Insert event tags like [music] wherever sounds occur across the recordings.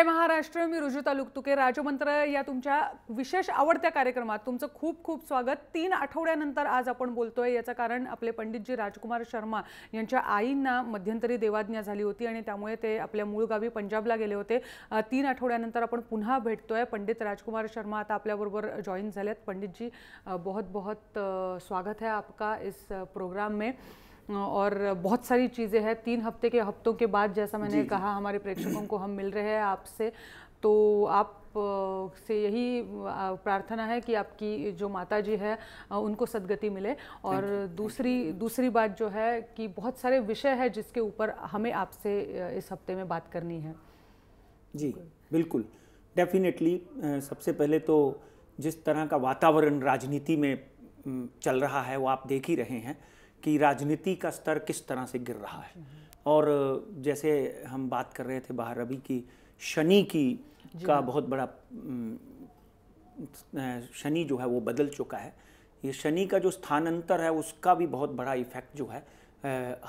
जय महाराष्ट्र मी रुजू लुकतुके राजमंत्र या तुमच्या विशेष आवडत्या कार्यक्रमात तुमचं खूप खूप स्वागत तीन आठवड्यानंतर आज आपण बोलतोय याचं कारण आपले पंडितजी राजकुमार शर्मा यांच्या आईंना मध्यंतरी देवाज्ञा झाली होती आणि त्यामुळे ते आपल्या मूळ गावी पंजाबला गेले होते तीन आठवड्यानंतर आपण पुन्हा भेटतोय पंडित राजकुमार शर्मा आता आपल्याबरोबर जॉईन झाल्यात पंडितजी बहुत बहुत स्वागत है आपका इस प्रोग्राम में और बहुत सारी चीज़ें हैं तीन हफ्ते के हफ्तों के बाद जैसा मैंने कहा हमारे प्रेक्षकों को हम मिल रहे हैं आपसे तो आप से यही प्रार्थना है कि आपकी जो माता जी है उनको सदगति मिले और दूसरी दूसरी बात जो है कि बहुत सारे विषय है जिसके ऊपर हमें आपसे इस हफ्ते में बात करनी है जी बिल्कुल डेफिनेटली सबसे पहले तो जिस तरह का वातावरण राजनीति में चल रहा है वो आप देख ही रहे हैं कि राजनीति का स्तर किस तरह से गिर रहा है और जैसे हम बात कर रहे थे बाहर अभी की शनि की का हाँ। बहुत बड़ा शनि जो है वो बदल चुका है ये शनि का जो स्थानांतर है उसका भी बहुत बड़ा इफेक्ट जो है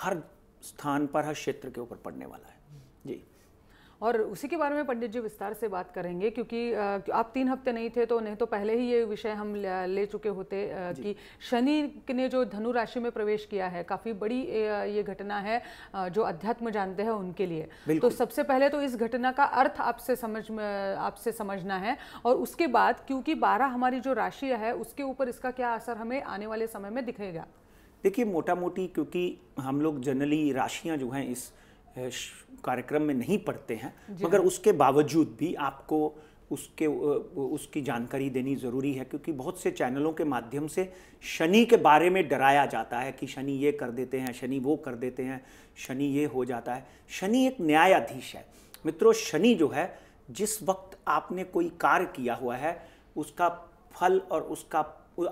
हर स्थान पर हर क्षेत्र के ऊपर पड़ने वाला है जी और उसी के बारे में पंडित जी विस्तार से बात करेंगे क्योंकि आप तीन हफ्ते नहीं थे तो नहीं तो पहले ही ये विषय हम ले चुके होते कि शनि ने जो धनु राशि में प्रवेश किया है काफ़ी बड़ी ये घटना है जो अध्यात्म जानते हैं उनके लिए तो सबसे पहले तो इस घटना का अर्थ आपसे समझ आपसे समझना है और उसके बाद क्योंकि बारह हमारी जो राशि है उसके ऊपर इसका क्या असर हमें आने वाले समय में दिखेगा देखिए मोटा मोटी क्योंकि हम लोग जनरली राशियाँ जो हैं इस कार्यक्रम में नहीं पढ़ते हैं हाँ। मगर उसके बावजूद भी आपको उसके उसकी जानकारी देनी ज़रूरी है क्योंकि बहुत से चैनलों के माध्यम से शनि के बारे में डराया जाता है कि शनि ये कर देते हैं शनि वो कर देते हैं शनि ये हो जाता है शनि एक न्यायाधीश है मित्रों शनि जो है जिस वक्त आपने कोई कार्य किया हुआ है उसका फल और उसका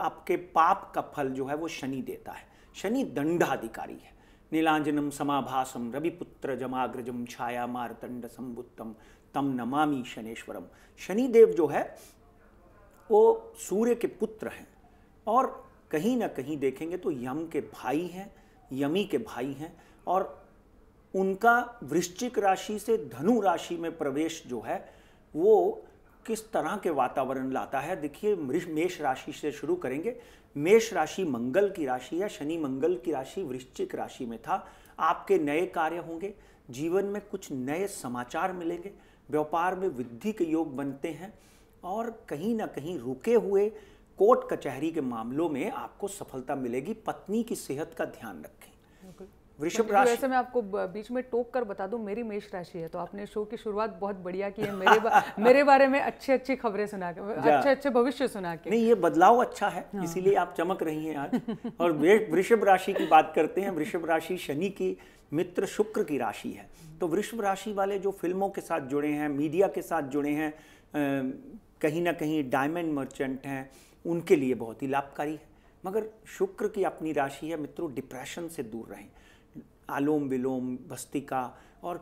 आपके पाप का फल जो है वो शनि देता है शनि दंडाधिकारी है नीलांजनम समाभासम रविपुत्र जमाग्रजम छाया मारतंड संबुत्तम तम नमामि शनेश्वरम शनिदेव जो है वो सूर्य के पुत्र हैं और कहीं ना कहीं देखेंगे तो यम के भाई हैं यमी के भाई हैं और उनका वृश्चिक राशि से धनु राशि में प्रवेश जो है वो किस तरह के वातावरण लाता है देखिए मेष राशि से शुरू करेंगे मेष राशि मंगल की राशि है शनि मंगल की राशि वृश्चिक राशि में था आपके नए कार्य होंगे जीवन में कुछ नए समाचार मिलेंगे व्यापार में वृद्धि के योग बनते हैं और कहीं ना कहीं रुके हुए कोर्ट कचहरी के मामलों में आपको सफलता मिलेगी पत्नी की सेहत का ध्यान रखें वृषभ मतलब राशि वैसे मैं आपको बीच में टोक कर बता दूं मेरी मेष राशि है तो आपने शो की शुरुआत बहुत बढ़िया की है मेरे बा, [laughs] मेरे बारे में अच्छी अच्छी खबरें सुना के अच्छे अच्छे भविष्य सुना के नहीं ये बदलाव अच्छा है हाँ। इसीलिए आप चमक रही हैं आज और वृषभ राशि की बात करते हैं वृषभ राशि शनि की मित्र शुक्र की राशि है तो वृषभ राशि वाले जो फिल्मों के साथ जुड़े हैं मीडिया के साथ जुड़े हैं कहीं ना कहीं डायमंड मर्चेंट हैं उनके लिए बहुत ही लाभकारी है मगर शुक्र की अपनी राशि है मित्रों डिप्रेशन से दूर रहें आलोम विलोम भस्तिका और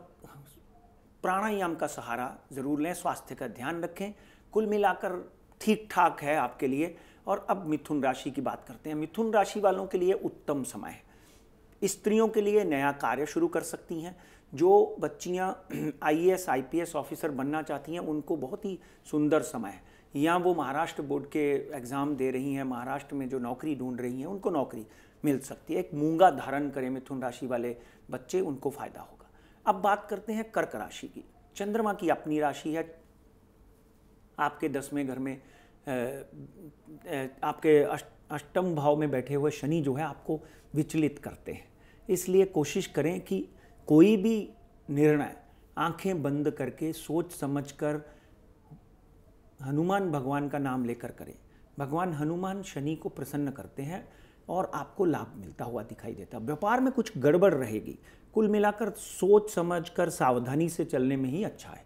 प्राणायाम का सहारा ज़रूर लें स्वास्थ्य का ध्यान रखें कुल मिलाकर ठीक ठाक है आपके लिए और अब मिथुन राशि की बात करते हैं मिथुन राशि वालों के लिए उत्तम समय है स्त्रियों के लिए नया कार्य शुरू कर सकती हैं जो बच्चियां आईएएस आईपीएस ऑफिसर बनना चाहती हैं उनको बहुत ही सुंदर समय है या वो महाराष्ट्र बोर्ड के एग्ज़ाम दे रही हैं महाराष्ट्र में जो नौकरी ढूंढ रही हैं उनको नौकरी मिल सकती है एक मूंगा धारण करें मिथुन राशि वाले बच्चे उनको फ़ायदा होगा अब बात करते हैं कर्क राशि की चंद्रमा की अपनी राशि है आपके दसवें घर में आपके अष्टम भाव में बैठे हुए शनि जो है आपको विचलित करते हैं इसलिए कोशिश करें कि कोई भी निर्णय आंखें बंद करके सोच समझ कर हनुमान भगवान का नाम लेकर करें भगवान हनुमान शनि को प्रसन्न करते हैं और आपको लाभ मिलता हुआ दिखाई देता है व्यापार में कुछ गड़बड़ रहेगी कुल मिलाकर सोच समझ कर सावधानी से चलने में ही अच्छा है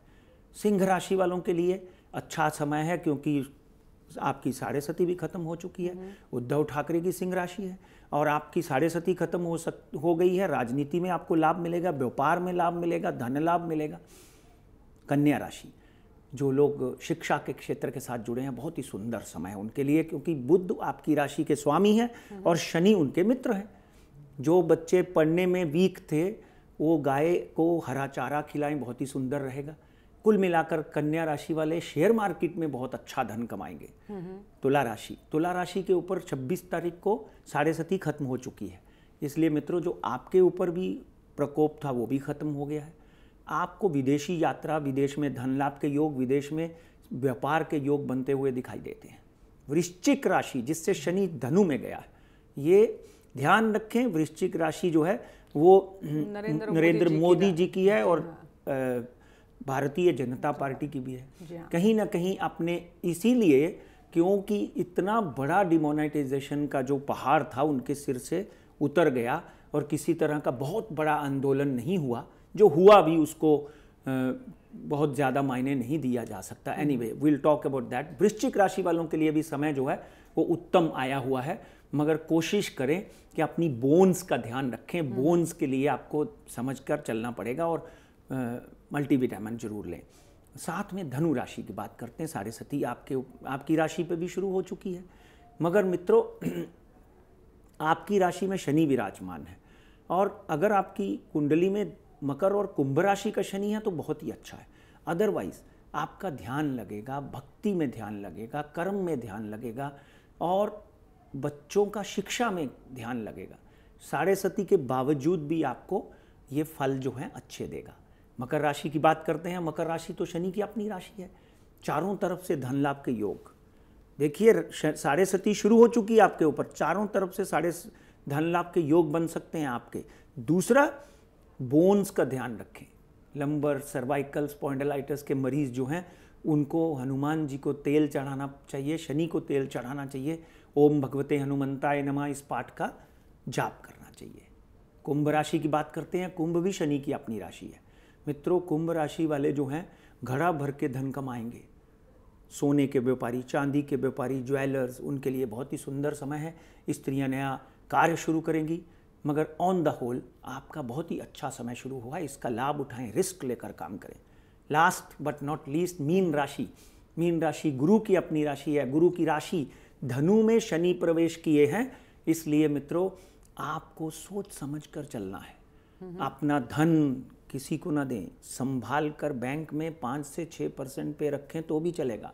सिंह राशि वालों के लिए अच्छा समय है क्योंकि आपकी साढ़े सती भी खत्म हो चुकी है उद्धव ठाकरे की सिंह राशि है और आपकी साढ़े सती खत्म हो सक हो गई है राजनीति में आपको लाभ मिलेगा व्यापार में लाभ मिलेगा धन लाभ मिलेगा कन्या राशि जो लोग शिक्षा के क्षेत्र के साथ जुड़े हैं बहुत ही सुंदर समय है उनके लिए क्योंकि बुद्ध आपकी राशि के स्वामी हैं हम्म। और शनि उनके मित्र हैं जो बच्चे पढ़ने में वीक थे वो गाय को हरा चारा खिलाएं बहुत ही सुंदर रहेगा कुल मिलाकर कन्या राशि वाले शेयर मार्केट में बहुत अच्छा धन कमाएंगे हम्म। तुला राशि तुला राशि के ऊपर 26 तारीख को साढ़े सती खत्म हो चुकी है इसलिए मित्रों जो आपके ऊपर भी प्रकोप था वो भी खत्म हो गया है आपको विदेशी यात्रा विदेश में धन लाभ के योग विदेश में व्यापार के योग बनते हुए दिखाई देते हैं वृश्चिक राशि जिससे शनि धनु में गया ये ध्यान रखें वृश्चिक राशि जो है वो नरेंद्र, मोदी जी की है और हाँ। भारतीय जनता पार्टी की भी है हाँ। कहीं ना कहीं अपने इसीलिए क्योंकि इतना बड़ा डिमोनेटाइजेशन का जो पहाड़ था उनके सिर से उतर गया और किसी तरह का बहुत बड़ा आंदोलन नहीं हुआ जो हुआ भी उसको बहुत ज़्यादा मायने नहीं दिया जा सकता anyway will talk about that वृश्चिक राशि वालों के लिए भी समय जो है वो उत्तम आया हुआ है मगर कोशिश करें कि अपनी बोन्स का ध्यान रखें बोन्स हम्म। के लिए आपको समझ कर चलना पड़ेगा और मल्टीविटामिन जरूर लें साथ में धनु राशि की बात करते हैं सारे सती आपके आपकी राशि पे भी शुरू हो चुकी है मगर मित्रों [clears throat] आपकी राशि में शनि विराजमान है और अगर आपकी कुंडली में मकर और कुंभ राशि का शनि है तो बहुत ही अच्छा है अदरवाइज आपका ध्यान लगेगा भक्ति में ध्यान लगेगा कर्म में ध्यान लगेगा और बच्चों का शिक्षा में ध्यान लगेगा साढ़े सती के बावजूद भी आपको ये फल जो है अच्छे देगा मकर राशि की बात करते हैं मकर राशि तो शनि की अपनी राशि है चारों तरफ से धन लाभ के योग देखिए साढ़े सती शुरू हो चुकी है आपके ऊपर चारों तरफ से साढ़े धन लाभ के योग बन सकते हैं आपके दूसरा बोन्स का ध्यान रखें लंबर सर्वाइकल स्पॉन्डलाइटिस के मरीज़ जो हैं उनको हनुमान जी को तेल चढ़ाना चाहिए शनि को तेल चढ़ाना चाहिए ओम भगवते हनुमंताय नमा इस पाठ का जाप करना चाहिए कुंभ राशि की बात करते हैं कुंभ भी शनि की अपनी राशि है मित्रों कुंभ राशि वाले जो हैं घड़ा भर के धन कमाएंगे सोने के व्यापारी चांदी के व्यापारी ज्वेलर्स उनके लिए बहुत ही सुंदर समय है स्त्रियां नया कार्य शुरू करेंगी मगर ऑन द होल आपका बहुत ही अच्छा समय शुरू हुआ है इसका लाभ उठाएं रिस्क लेकर काम करें लास्ट बट नॉट लीस्ट मीन राशि मीन राशि गुरु की अपनी राशि है गुरु की राशि धनु में शनि प्रवेश किए हैं इसलिए मित्रों आपको सोच समझ कर चलना है अपना धन किसी को ना दें संभाल कर बैंक में पाँच से छः परसेंट पे रखें तो भी चलेगा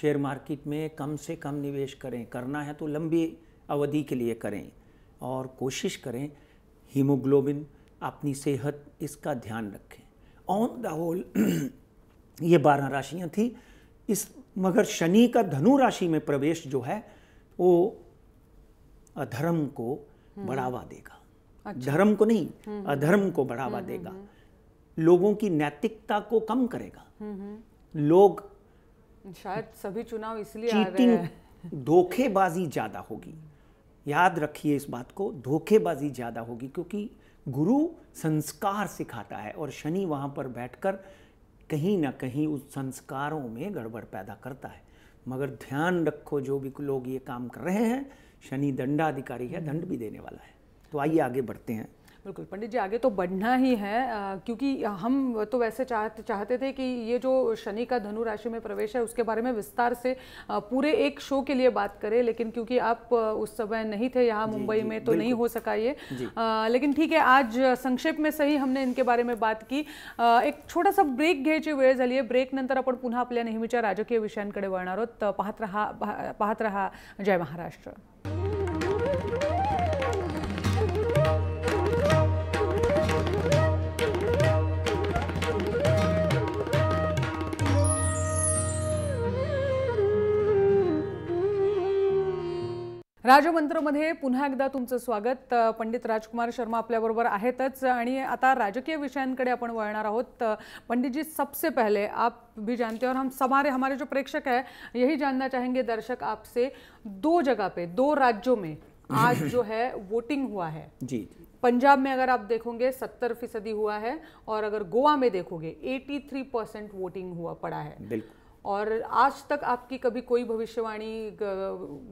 शेयर मार्केट में कम से कम निवेश करें करना है तो लंबी अवधि के लिए करें और कोशिश करें हीमोग्लोबिन अपनी सेहत इसका ध्यान रखें ऑन द होल ये बारह राशियाँ थी इस मगर शनि का धनु राशि में प्रवेश जो है वो अधर्म को हम्म। बढ़ावा देगा अच्छा। धर्म को नहीं हम्म। अधर्म को बढ़ावा हम्म, देगा लोगों की नैतिकता को कम करेगा लोग शायद सभी चुनाव इसलिए चीटिंग धोखेबाजी ज्यादा होगी याद रखिए इस बात को धोखेबाजी ज़्यादा होगी क्योंकि गुरु संस्कार सिखाता है और शनि वहाँ पर बैठकर कहीं ना कहीं उस संस्कारों में गड़बड़ पैदा करता है मगर ध्यान रखो जो भी लोग ये काम कर रहे हैं शनि दंडाधिकारी है दंड भी देने वाला है तो आइए आगे बढ़ते हैं बिल्कुल पंडित जी आगे तो बढ़ना ही है आ, क्योंकि हम तो वैसे चाहते चाहते थे कि ये जो शनि का धनु राशि में प्रवेश है उसके बारे में विस्तार से आ, पूरे एक शो के लिए बात करें लेकिन क्योंकि आप उस समय नहीं थे यहाँ मुंबई में तो नहीं हो सका ये आ, लेकिन ठीक है आज संक्षेप में सही हमने इनके बारे में बात की एक छोटा सा ब्रेक घ्यायची वेळ झाली आहे ब्रेकनंतर आपण पुन्हा आपल्या नेहमीच्या राजकीय विषयांकडे वळणार आहोत पाहत रहा पाहत रहा जय महाराष्ट्र राजमंत्रमध्ये पुनः एकदा तुम स्वागत पंडित राजकुमार शर्मा अपने बरबर है आता राजकीय विषयाक अपन वळणार आहोत पंडित जी सबसे पहले आप भी जानते हैं और हम हमारे हमारे जो प्रेक्षक है यही जानना चाहेंगे दर्शक आपसे दो जगह पे दो राज्यों में आज [clears throat] जो है वोटिंग हुआ है जी पंजाब में अगर आप देखोगे सत्तर फीसदी हुआ है और अगर गोवा में देखोगे एटी परसेंट वोटिंग हुआ पड़ा है बिल्कुल और आज तक आपकी कभी कोई भविष्यवाणी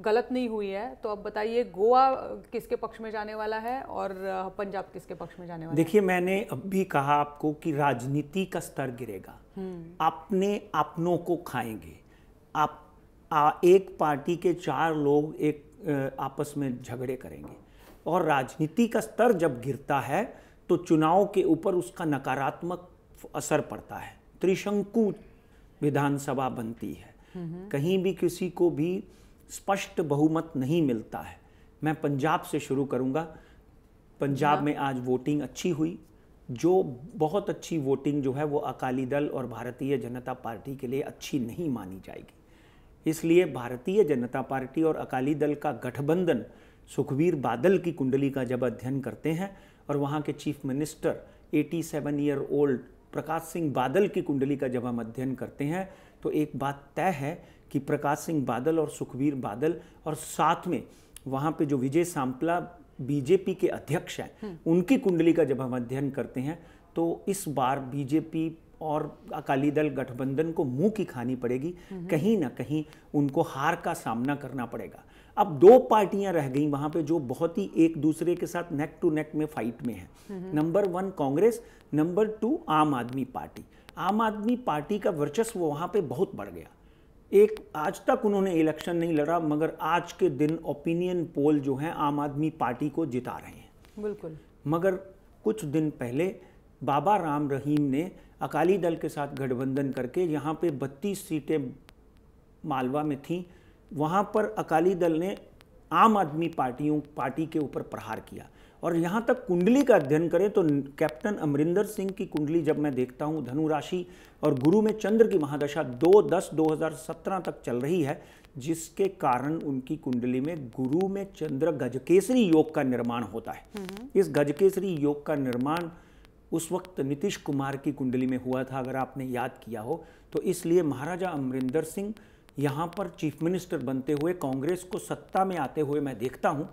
गलत नहीं हुई है तो अब बताइए गोवा किसके पक्ष में जाने वाला है और पंजाब किसके पक्ष में जाने वाला देखिए मैंने अब भी कहा आपको कि राजनीति का स्तर गिरेगा हम्म। अपने अपनों को खाएंगे आप आ, एक पार्टी के चार लोग एक आपस में झगड़े करेंगे और राजनीति का स्तर जब गिरता है तो चुनाव के ऊपर उसका नकारात्मक असर पड़ता है त्रिशंकु विधानसभा बनती है कहीं भी किसी को भी स्पष्ट बहुमत नहीं मिलता है मैं पंजाब से शुरू करूंगा पंजाब में आज वोटिंग अच्छी हुई जो बहुत अच्छी वोटिंग जो है वो अकाली दल और भारतीय जनता पार्टी के लिए अच्छी नहीं मानी जाएगी इसलिए भारतीय जनता पार्टी और अकाली दल का गठबंधन सुखबीर बादल की कुंडली का जब अध्ययन करते हैं और वहाँ के chief minister 87 year old Prakash Singh Badal की कुंडली का जब हम अध्ययन करते हैं तो एक बात तय है कि प्रकाश सिंह बादल और सुखबीर बादल और साथ में वहाँ पे जो विजय सांपला बीजेपी के अध्यक्ष हैं हम्म। उनकी कुंडली का जब हम अध्ययन करते हैं तो इस बार बीजेपी और अकाली दल गठबंधन को मुंह की खानी पड़ेगी कहीं ना कहीं उनको हार का सामना करना पड़ेगा अब दो पार्टियां रह गई वहां पे जो बहुत ही एक दूसरे के साथ नेक टू नेक में फाइट में है number one Congress number two Aam Aadmi party आम आदमी पार्टी का वर्चस्व वहां पे बहुत बढ़ गया एक आज तक उन्होंने इलेक्शन नहीं लड़ा मगर आज के दिन ओपिनियन पोल जो है आम आदमी पार्टी को जिता रहे हैं बिल्कुल मगर कुछ दिन पहले बाबा राम रहीम ने अकाली दल के साथ गठबंधन करके यहाँ पे 32 सीटें मालवा में थीं वहाँ पर अकाली दल ने आम आदमी पार्टियों पार्टी के ऊपर प्रहार किया और यहाँ तक कुंडली का अध्ययन करें तो कैप्टन अमरिंदर सिंह की कुंडली जब मैं देखता हूँ धनुराशि और गुरु में चंद्र की महादशा 2 दस 2017 तक चल रही है जिसके कारण उनकी कुंडली में गुरु में चंद्र गजकेसरी योग का निर्माण होता है हम्म। इस गजकेसरी योग का निर्माण उस वक्त नीतीश कुमार की कुंडली में हुआ था अगर आपने याद किया हो तो इसलिए महाराजा अमरिंदर सिंह यहाँ पर चीफ मिनिस्टर बनते हुए कांग्रेस को सत्ता में आते हुए मैं देखता हूँ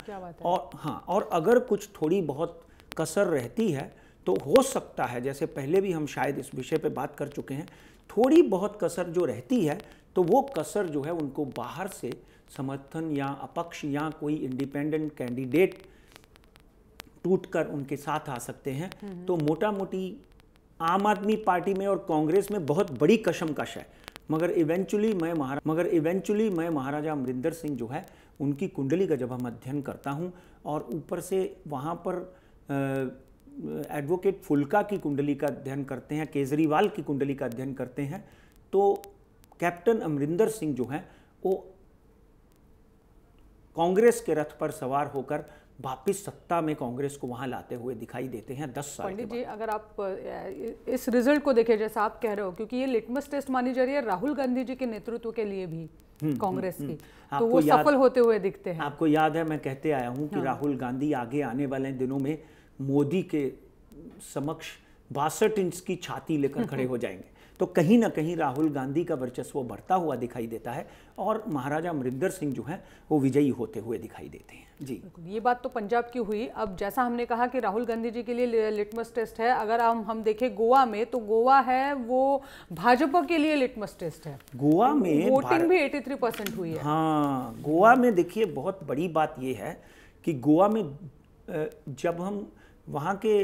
और हाँ और अगर कुछ थोड़ी बहुत कसर रहती है तो हो सकता है जैसे पहले भी हम शायद इस विषय पर बात कर चुके हैं थोड़ी बहुत कसर जो रहती है तो वो कसर जो है उनको बाहर से समर्थन या अपक्ष या कोई इंडिपेंडेंट कैंडिडेट टूट कर उनके साथ आ सकते हैं तो मोटा मोटी आम आदमी पार्टी में और कांग्रेस में बहुत बड़ी कशमकश है मगर इवेंचुअली मैं महारा मगर इवेंचुअली मैं महाराजा अमरिंदर सिंह जो है उनकी कुंडली का जब हम अध्ययन करता हूँ और ऊपर से वहाँ पर एडवोकेट फुल्का की कुंडली का अध्ययन करते हैं केजरीवाल की कुंडली का अध्ययन करते हैं तो कैप्टन अमरिंदर सिंह जो हैं वो कांग्रेस के रथ पर सवार होकर वापिस सत्ता में कांग्रेस को वहां लाते हुए दिखाई देते हैं दस साल पंडित जी अगर आप इस रिजल्ट को देखें जैसा आप कह रहे हो क्योंकि ये लिटमस टेस्ट मानी जा रही है राहुल गांधी जी के नेतृत्व के लिए भी हम्म, हम्म, कांग्रेस हम्म। की तो वो सफल होते हुए दिखते हैं आपको याद है मैं कहते आया हूँ कि हाँ। राहुल गांधी आगे आने वाले दिनों में मोदी के समक्ष बासठ इंच की छाती लेकर खड़े हो [laughs] जाएंगे तो कहीं ना कहीं राहुल गांधी का वर्चस्व बढ़ता हुआ दिखाई देता है और महाराजा अमरिंदर सिंह जो है वो विजयी होते हुए दिखाई देते हैं जी ये बात तो पंजाब की हुई अब जैसा हमने कहा कि राहुल गांधी जी के लिए लिटमस टेस्ट है अगर हम हम देखें गोवा में तो गोवा है वो भाजपा के लिए लिटमस टेस्ट है गोवा में वोटिंग भी थ्री परसेंट हुई है हाँ गोवा में देखिए बहुत बड़ी बात ये है कि गोवा में जब हम वहाँ के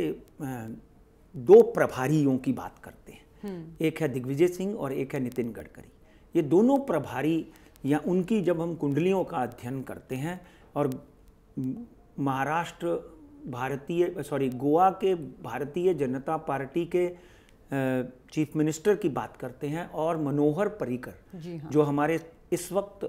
दो प्रभारियों की बात करते हैं एक है दिग्विजय सिंह और एक है नितिन गडकरी ये दोनों प्रभारी या उनकी जब हम कुंडलियों का अध्ययन करते हैं और महाराष्ट्र भारतीय सॉरी गोवा के भारतीय जनता पार्टी के चीफ मिनिस्टर की बात करते हैं और मनोहर पर्रिकर हाँ। जो हमारे इस वक्त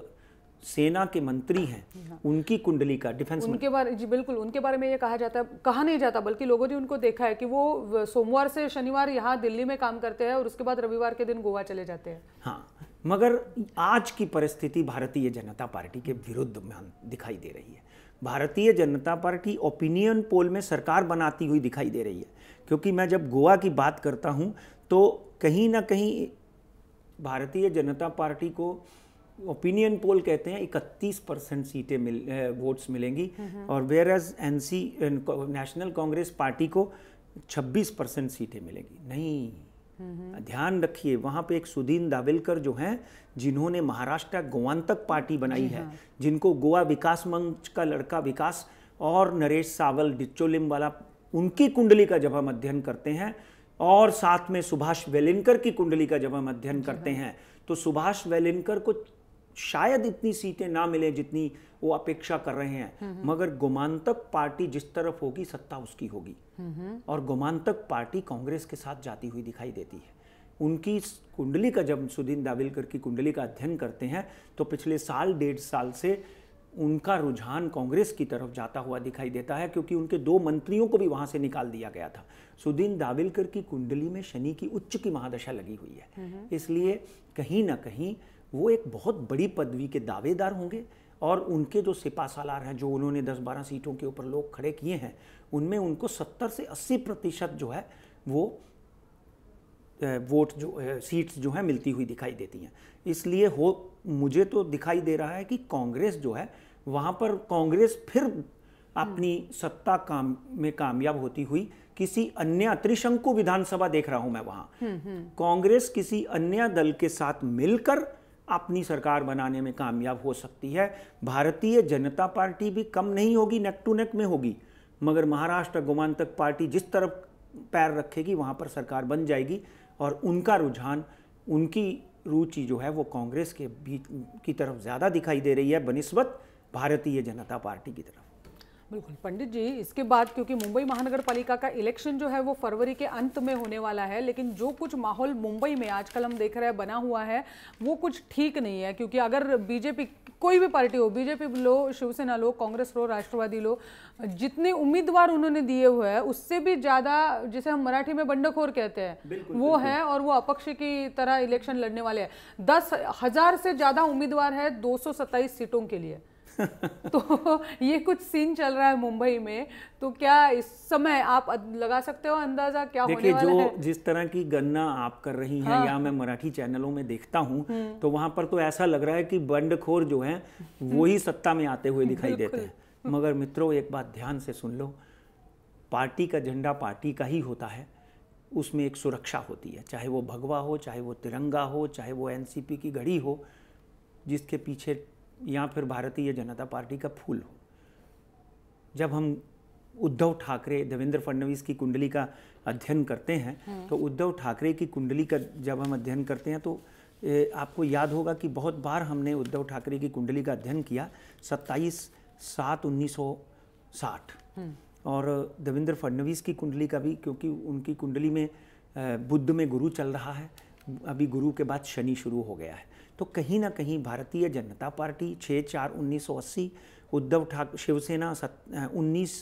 सेना के मंत्री हैं हाँ। उनकी कुंडली का डिफेंस उनके बारे जी बिल्कुल उनके बारे में ये कहा जाता है कहा नहीं जाता बल्कि लोगों ने उनको देखा है कि वो सोमवार से शनिवार यहाँ दिल्ली में काम करते हैं और उसके बाद रविवार के दिन गोवा चले जाते हैं हाँ मगर आज की परिस्थिति भारतीय जनता पार्टी के विरुद्ध में दिखाई दे रही है भारतीय जनता पार्टी ओपिनियन पोल में सरकार बनाती हुई दिखाई दे रही है क्योंकि मैं जब गोवा की बात करता हूँ तो कहीं ना कहीं भारतीय जनता पार्टी को ओपिनियन पोल कहते हैं 31 परसेंट सीटें मिल वोट्स मिलेंगी और whereas N C national Congress party को 26 परसेंट सीटें मिलेंगी नहीं ध्यान रखिए वहां पे एक सुदीन दावेलकर जो हैं जिन्होंने महाराष्ट्र गोवांतक पार्टी बनाई है हाँ। जिनको गोवा विकास मंच का लड़का विकास और नरेश सावल डिचोलिम वाला उनकी कुंडली का जब हम अध्ययन करते हैं और साथ में सुभाष वेलिनकर की कुंडली का जब हम अध्ययन करते हाँ। हैं तो सुभाष वेलिनकर को शायद इतनी सीटें ना मिले जितनी वो अपेक्षा कर रहे हैं मगर गुमांतक पार्टी जिस तरफ होगी सत्ता उसकी होगी और गुमांतक पार्टी कांग्रेस के साथ जाती हुई दिखाई देती है उनकी कुंडली का जब सुदीन दाविलकर की कुंडली का अध्ययन करते हैं तो पिछले साल डेढ़ साल से उनका रुझान कांग्रेस की तरफ जाता हुआ दिखाई देता है क्योंकि उनके दो मंत्रियों को भी वहां से निकाल दिया गया था सुदीन दाविलकर की कुंडली में शनि की उच्च की महादशा लगी हुई है इसलिए कहीं ना कहीं वो एक बहुत बड़ी पदवी के दावेदार होंगे और उनके जो सिपा सालार हैं जो उन्होंने 10-12 सीटों के ऊपर लोग खड़े किए हैं उनमें उनको 70 से 80 प्रतिशत जो है वो वोट जो सीट्स जो है मिलती हुई दिखाई देती हैं इसलिए हो मुझे तो दिखाई दे रहा है कि कांग्रेस जो है वहाँ पर कांग्रेस फिर अपनी हम्म। सत्ता काम में कामयाब होती हुई किसी अन्य त्रिशंकु विधानसभा देख रहा हूं मैं वहां हम्म, हम्म। कांग्रेस किसी अन्य दल के साथ मिलकर अपनी सरकार बनाने में कामयाब हो सकती है भारतीय जनता पार्टी भी कम नहीं होगी नेक टू नेक में होगी मगर महाराष्ट्र गोमांतक पार्टी जिस तरफ पैर रखेगी वहाँ पर सरकार बन जाएगी और उनका रुझान उनकी रुचि जो है वो कांग्रेस के बीच की तरफ ज़्यादा दिखाई दे रही है बनस्बत भारतीय जनता पार्टी की तरफ बिल्कुल पंडित जी इसके बाद क्योंकि मुंबई महानगर पालिका का इलेक्शन जो है वो फरवरी के अंत में होने वाला है लेकिन जो कुछ माहौल मुंबई में आजकल हम देख रहे हैं बना हुआ है वो कुछ ठीक नहीं है क्योंकि अगर बीजेपी कोई भी पार्टी हो बीजेपी लो शिवसेना लो कांग्रेस लो राष्ट्रवादी लो जितने उम्मीदवार उन्होंने दिए हुए हैं उससे भी ज़्यादा जिसे हम मराठी में बंडखोर कहते हैं वो है और वो अपक्ष की तरह इलेक्शन लड़ने वाले हैं दस हज़ार से ज़्यादा उम्मीदवार है दो सीटों के लिए [laughs] तो ये कुछ सीन चल रहा है मुंबई में तो क्या इस समय आप लगा सकते हो अंदाजा क्या होने वाला जो है? जिस तरह की गन्ना आप कर रही हैं हाँ। या मैं मराठी चैनलों में देखता हूँ हम्म। तो वहां पर तो ऐसा लग रहा है कि बंडखोर जो है वो हम्म। ही सत्ता में आते हुए दिखाई देते हैं मगर मित्रों एक बात ध्यान से सुन लो पार्टी का झंडा पार्टी का ही होता है उसमें एक सुरक्षा होती है चाहे वो भगवा हो चाहे वो तिरंगा हो चाहे वो एनसीपी की घड़ी हो जिसके पीछे या फिर भारतीय जनता पार्टी का फूल हो जब हम उद्धव ठाकरे देवेंद्र फडणवीस की कुंडली का अध्ययन करते हैं हाँ। तो उद्धव ठाकरे की कुंडली का जब हम अध्ययन करते हैं तो ए, आपको याद होगा कि बहुत बार हमने उद्धव ठाकरे की कुंडली का अध्ययन किया 27 सात 1960 हम्म। और देवेंद्र फडणवीस की कुंडली का भी क्योंकि उनकी कुंडली में बुद्ध में गुरु चल रहा है अभी गुरु के बाद शनि शुरू हो गया है तो कहीं ना कहीं भारतीय जनता पार्टी छः चार उन्नीस सौ अस्सी उद्धव ठाक शिवसेना सत उन्नीस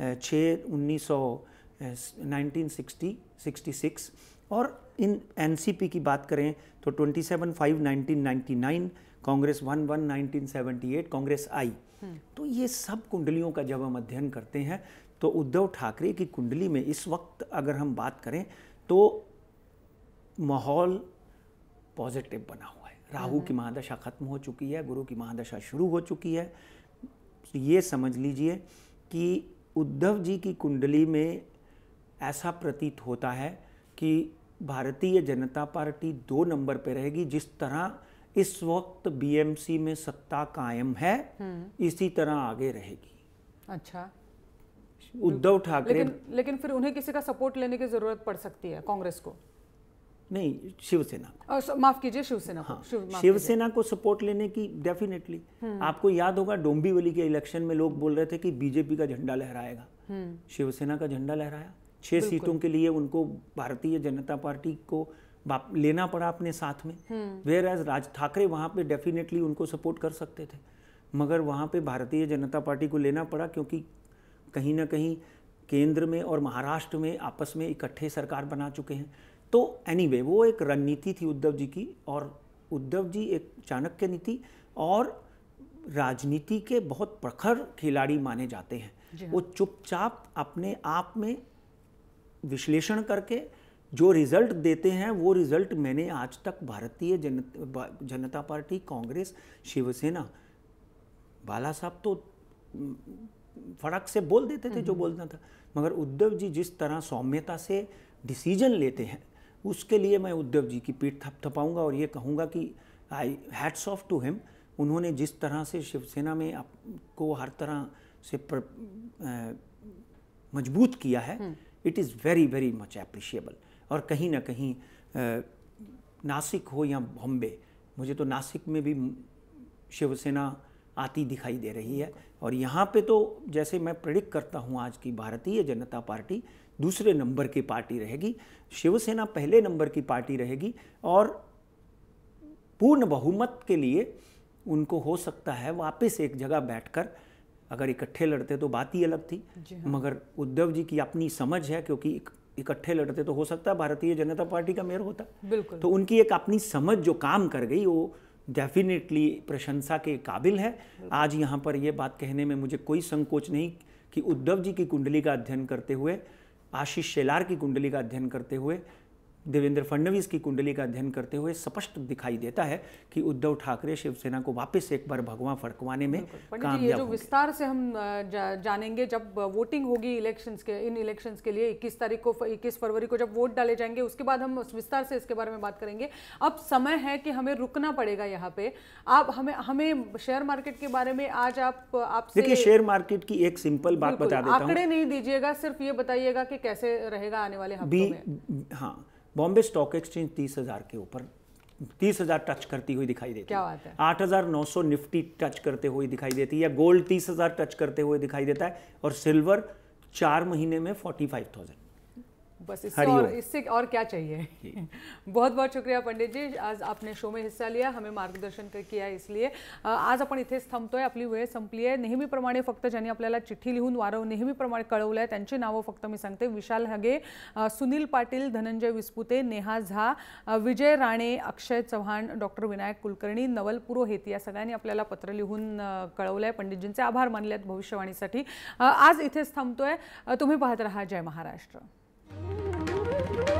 छः उन्नीस सौ नाइनटीन सिक्सटी सिक्सटी सिक्स और इन एनसीपी की बात करें तो twenty seven five nineteen ninety nine Congress one one nineteen seventy eight Congress I hmm. तो ये सब कुंडलियों का जब हम अध्ययन करते हैं तो उद्धव ठाकरे की कुंडली में इस वक्त अगर हम बात करें तो माहौल पॉजिटिव बना हो राहु की महादशा खत्म हो चुकी है गुरु की महादशा शुरू हो चुकी है तो ये समझ लीजिए कि उद्धव जी की कुंडली में ऐसा प्रतीत होता है कि भारतीय जनता पार्टी दो नंबर पर रहेगी जिस तरह इस वक्त बीएमसी में सत्ता कायम है हम्म। इसी तरह आगे रहेगी अच्छा उद्धव ठाकरे लेकिन, लेकिन फिर उन्हें किसी का सपोर्ट लेने की जरूरत पड़ सकती है कांग्रेस को नहीं शिवसेना और माफ कीजिए शिवसेना हाँ शिवसेना को सपोर्ट लेने की डेफिनेटली हम्म। आपको याद होगा डोंबीवली के इलेक्शन में लोग बोल रहे थे कि बीजेपी का झंडा लहराएगा हम्म। शिवसेना का झंडा लहराया छह सीटों के लिए उनको भारतीय जनता पार्टी को लेना पड़ा अपने साथ में where hmm. As Raj Thackeray वहां पे डेफिनेटली उनको सपोर्ट कर सकते थे मगर वहां पे भारतीय जनता पार्टी को लेना पड़ा क्योंकि कहीं ना कहीं केंद्र में और महाराष्ट्र में आपस में इकट्ठे सरकार बना चुके हैं तो एनी anyway, वो एक रणनीति थी उद्धव जी की और उद्धव जी एक चाणक्य नीति और राजनीति के बहुत प्रखर खिलाड़ी माने जाते हैं हाँ। वो चुपचाप अपने आप में विश्लेषण करके जो रिजल्ट देते हैं वो रिजल्ट मैंने आज तक भारतीय जन जनता पार्टी कांग्रेस शिवसेना बाला साहब तो फड़क से बोल देते थे जो हम्म। बोलना था मगर उद्धव जी जिस तरह सौम्यता से डिसीजन लेते हैं उसके लिए मैं उद्धव जी की पीठ थपथपाऊंगा और ये कहूँगा कि I hats off to him उन्होंने जिस तरह से शिवसेना में आपको हर तरह से प्र, आ, मजबूत किया है it is very very much appreciable और कहीं ना कहीं आ, नासिक हो या बॉम्बे मुझे तो नासिक में भी शिवसेना आती दिखाई दे रही है और यहाँ पे तो जैसे मैं प्रडिक्ट करता हूँ आज की भारतीय जनता पार्टी दूसरे नंबर की पार्टी रहेगी शिवसेना पहले नंबर की पार्टी रहेगी और पूर्ण बहुमत के लिए उनको हो सकता है वापस एक जगह बैठकर अगर इकट्ठे लड़ते तो बात ही अलग थी हाँ। मगर उद्धव जी की अपनी समझ है क्योंकि इकट्ठे लड़ते तो हो सकता है भारतीय जनता पार्टी का मेयर होता बिल्कुल तो उनकी एक अपनी समझ जो काम कर गई वो डेफिनेटली प्रशंसा के काबिल है आज यहाँ पर यह बात कहने में मुझे कोई संकोच नहीं कि उद्धव जी की कुंडली का अध्ययन करते हुए आशीष शेलार की कुंडली का अध्ययन करते हुए देवेंद्र फडणवीस की कुंडली का अध्ययन करते हुए स्पष्ट दिखाई देता है कि उद्धव ठाकरे शिवसेना को वापस एक बार भगवान फड़कवाने में काम ये जो विस्तार से हम जा, जानेंगे जब वोटिंग होगी इलेक्शंस के इन इलेक्शंस के लिए 21 तारीख को 21 फरवरी को जब वोट डाले जाएंगे उसके बाद हम विस्तार से इसके बारे में बात करेंगे अब समय है कि हमें रुकना पड़ेगा यहाँ पे आप हमें हमें शेयर मार्केट के बारे में आज आप देखिए शेयर मार्केट की एक सिंपल बात बता आंकड़े नहीं दीजिएगा सिर्फ ये बताइएगा कि कैसे रहेगा आने वाले हाँ बॉम्बे स्टॉक एक्सचेंज तीस हज़ार के ऊपर तीस हज़ार टच करती हुई दिखाई देती क्या बात है आठ हज़ार नौ सौ निफ्टी टच करते हुए दिखाई देती है या गोल्ड तीस हज़ार टच करते हुए दिखाई देता है और सिल्वर चार महीने में फोर्टी फाइव थाउजेंड बस इससे और इससे और क्या चाहिए [laughs] बहुत बहुत शुक्रिया पंडित जी आज आपने शो में हिस्सा लिया हमें मार्गदर्शन किया इसलिए आज आपण इथेच थांबतोय आपली वेळ संपली आहे नेहमीप्रमाणे फक्त ज्यांनी आपल्याला चिठ्ठी लिहून वारव नेहमीप्रमाणे कळवलं आहे त्यांची नावं फक्त मी सांगते विशाल हगे सुनील पाटील धनंजय विस्पुते नेहा झा विजय राणे अक्षय चव्हाण डॉक्टर विनायक कुलकर्णी नवल पुरोहित या सगळ्यांनी आपल्याला पत्र लिहून कळवलं आहे पंडितजींचे आभार मानले आहेत भविष्यवाणीसाठी आज इथेच थांबतोय तुम्ही पाहत राहा जय महाराष्ट्र Woo!